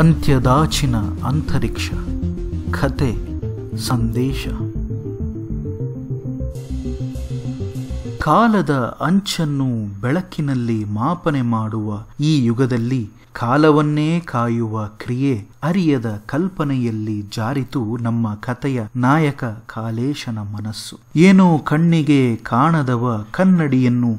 ಅಂತ್ಯದಾಚಿನ ಅಂತರಿಕ್ಷ ಕತೆ ಸಂದೇಶ ಕಾಲದ ಅಂಚನ್ನು ಬೆಳಕಿನಲ್ಲಿ ಮಾಪನೆ ಮಾಡುವ ಈ ಯುಗದಲ್ಲಿ ಕಾಲವನ್ನೇ ಕಾಯುವ ಕ್ರಿಯೆ ಅರಿಯದ ಕಲ್ಪನೆಯಲ್ಲಿ ಜಾರಿತು ನಮ್ಮ ಕಥೆಯ ನಾಯಕ ಕಾಲೇಶನ ಮನಸ್ಸು ಏನೋ ಕಣ್ಣಿಗೆ ಕಾಣದವ ಕನ್ನಡಿಯನ್ನು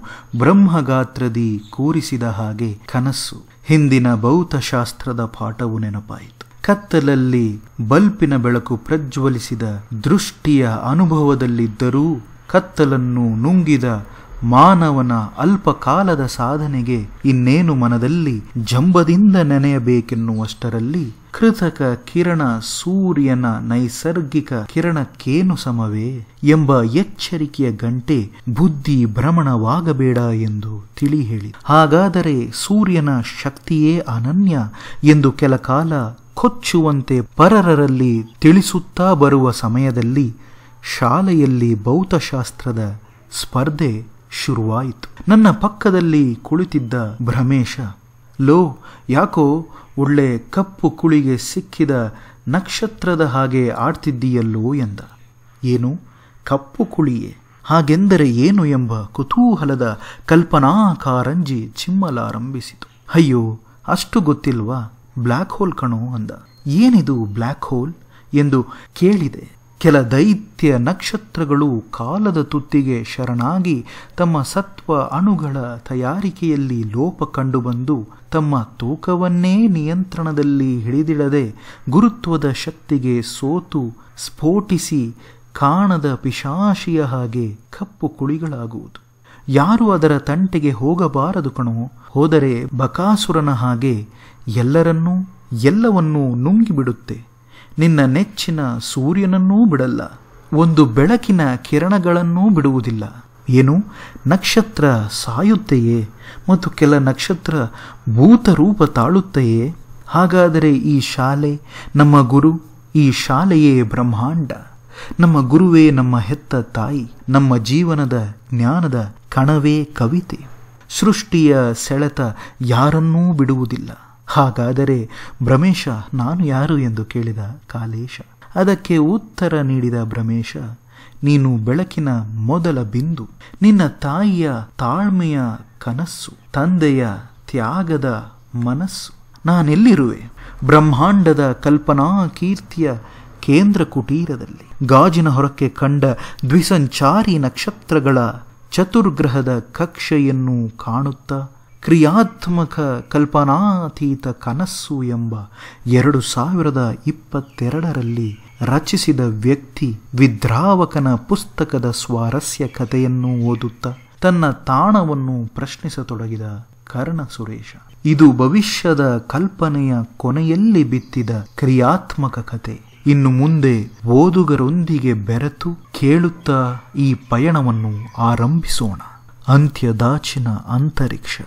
ಬ್ರಹ್ಮಗಾತ್ರದಿ ಕೂರಿಸಿದ ಹಾಗೆ ಕನಸ್ಸು ಹಿಂದಿನ ಭೌತಶಾಸ್ತ್ರದ ಪಾಠವು ನೆನಪಾಯಿತು ಕತ್ತಲಲ್ಲಿ ಬಲ್ಪಿನ ಬೆಳಕು ಪ್ರಜ್ವಲಿಸಿದ ದೃಷ್ಟಿಯ ಅನುಭವದಲ್ಲಿದ್ದರೂ ಕತ್ತಲನ್ನು ನುಂಗಿದ ಮಾನವನ ಅಲ್ಪಕಾಲದ ಸಾಧನೆಗೆ ಇನ್ನೇನು ಮನದಲ್ಲಿ ಜಂಬದಿಂದ ನೆನೆಯಬೇಕೆನ್ನುವಷ್ಟರಲ್ಲಿ ಕೃತಕ ಕಿರಣ ಸೂರ್ಯನ ನೈಸರ್ಗಿಕ ಕಿರಣಕ್ಕೇನು ಸಮವೇ ಎಂಬ ಎಚ್ಚರಿಕೆಯ ಗಂಟೆ ಬುದ್ಧಿ ಭ್ರಮಣವಾಗಬೇಡ ಎಂದು ತಿಳಿ ಹೇಳಿ ಹಾಗಾದರೆ ಸೂರ್ಯನ ಶಕ್ತಿಯೇ ಅನನ್ಯ ಎಂದು ಕೆಲ ಕಾಲ ಕೊಚ್ಚುವಂತೆ ಪರರರಲ್ಲಿ ತಿಳಿಸುತ್ತಾ ಬರುವ ಸಮಯದಲ್ಲಿ ಶಾಲೆಯಲ್ಲಿ ಭೌತಶಾಸ್ತ್ರದ ಸ್ಪರ್ಧೆ ಶುರುವಾಯಿತು ನನ್ನ ಪಕ್ಕದಲ್ಲಿ ಕುಳಿತಿದ್ದ ಭ್ರಮೇಶ ಲೋ ಯಾಕೋ ಒಳ್ಳೆ ಕಪ್ಪು ಕುಳಿಗೆ ಸಿಕ್ಕಿದ ನಕ್ಷತ್ರದ ಹಾಗೆ ಆಡ್ತಿದ್ದೀಯಲ್ಲೋ ಎಂದ ಏನು ಕಪ್ಪು ಕುಳಿಯೇ ಹಾಗೆಂದರೆ ಏನು ಎಂಬ ಕುತೂಹಲದ ಕಲ್ಪನಾಕಾರಂಜಿ ಚಿಮ್ಮಲಾರಂಭಿಸಿತು ಅಯ್ಯೋ ಅಷ್ಟು ಗೊತ್ತಿಲ್ವಾ ಬ್ಲ್ಯಾಕ್ ಹೋಲ್ ಕಣೋ ಅಂದ ಏನಿದು ಬ್ಲ್ಯಾಕ್ ಹೋಲ್ ಎಂದು ಕೇಳಿದೆ ಕೆಲ ದೈತ್ಯ ನಕ್ಷತ್ರಗಳು ಕಾಲದ ತುತ್ತಿಗೆ ಶರಣಾಗಿ ತಮ್ಮ ಸತ್ವ ಅಣುಗಳ ತಯಾರಿಕೆಯಲ್ಲಿ ಲೋಪ ಕಂಡುಬಂದು ತಮ್ಮ ತೂಕವನ್ನೇ ನಿಯಂತ್ರಣದಲ್ಲಿ ಹಿಡಿದಿಡದೆ ಗುರುತ್ವದ ಶಕ್ತಿಗೆ ಸೋತು ಸ್ಫೋಟಿಸಿ ಕಾಣದ ಪಿಶಾಶಿಯ ಹಾಗೆ ಕಪ್ಪು ಕುಳಿಗಳಾಗುವುದು ಯಾರು ಅದರ ತಂಟೆಗೆ ಹೋಗಬಾರದು ಕಣೋ ಹೋದರೆ ಬಕಾಸುರನ ಹಾಗೆ ಎಲ್ಲರನ್ನೂ ಎಲ್ಲವನ್ನೂ ನುಂಗಿಬಿಡುತ್ತೆ ನಿನ್ನ ನೆಚ್ಚಿನ ಸೂರ್ಯನನ್ನೂ ಬಿಡಲ್ಲ ಒಂದು ಬೆಳಕಿನ ಕಿರಣಗಳನ್ನೂ ಬಿಡುವುದಿಲ್ಲ ಏನು ನಕ್ಷತ್ರ ಸಾಯುತ್ತೆಯೇ ಮತ್ತು ಕೆಲ ನಕ್ಷತ್ರ ಭೂತರೂಪ ತಾಳುತ್ತೆಯೇ ಹಾಗಾದರೆ ಈ ಶಾಲೆ ನಮ್ಮ ಗುರು ಈ ಶಾಲೆಯೇ ಬ್ರಹ್ಮಾಂಡ ನಮ್ಮ ಗುರುವೇ ನಮ್ಮ ಹೆತ್ತ ತಾಯಿ ನಮ್ಮ ಜೀವನದ ಜ್ಞಾನದ ಕಣವೇ ಕವಿತೆ ಸೃಷ್ಟಿಯ ಸೆಳೆತ ಯಾರನ್ನೂ ಬಿಡುವುದಿಲ್ಲ ಹಾಗಾದರೆ ಭ್ರಮೇಶ ನಾನು ಯಾರು ಎಂದು ಕೇಳಿದ ಕಾಲೇಶ ಅದಕ್ಕೆ ಉತ್ತರ ನೀಡಿದ ಭ್ರಮೇಶ ನೀನು ಬೆಳಕಿನ ಮೊದಲ ಬಿಂದು ನಿನ್ನ ತಾಯಿಯ ತಾಳ್ಮೆಯ ಕನಸ್ಸು ತಂದೆಯ ತ್ಯಾಗದ ಮನಸ್ಸು ನಾನೆಲ್ಲಿರುವೆ ಬ್ರಹ್ಮಾಂಡದ ಕಲ್ಪನಾ ಕೀರ್ತಿಯ ಕೇಂದ್ರ ಕುಟೀರದಲ್ಲಿ ಗಾಜಿನ ಹೊರಕ್ಕೆ ಕಂಡ ದ್ವಿಸಂಚಾರಿ ನಕ್ಷತ್ರಗಳ ಚತುರ್ಗ್ರಹದ ಕಕ್ಷೆಯನ್ನು ಕಾಣುತ್ತಾ ಕ್ರಿಯಾತ್ಮಕ ಕಲ್ಪನಾತೀತ ಕನಸ್ಸು ಎಂಬ ಎರಡು ಸಾವಿರದ ಇಪ್ಪತ್ತೆರಡರಲ್ಲಿ ರಚಿಸಿದ ವ್ಯಕ್ತಿ ವಿದ್ರಾವಕನ ಪುಸ್ತಕದ ಸ್ವಾರಸ್ಯ ಕಥೆಯನ್ನು ಓದುತ್ತಾ ತನ್ನ ತಾಣವನ್ನು ಪ್ರಶ್ನಿಸತೊಡಗಿದ ಕರ್ಣ ಸುರೇಶ ಇದು ಭವಿಷ್ಯದ ಕಲ್ಪನೆಯ ಕೊನೆಯಲ್ಲಿ ಬಿತ್ತಿದ ಕ್ರಿಯಾತ್ಮಕ ಕತೆ ಇನ್ನು ಮುಂದೆ ಓದುಗರೊಂದಿಗೆ ಬೆರೆತು ಕೇಳುತ್ತಾ ಈ ಪಯಣವನ್ನು ಆರಂಭಿಸೋಣ ಅಂತ್ಯದಾಚಿನ ಅಂತರಿಕ್ಷ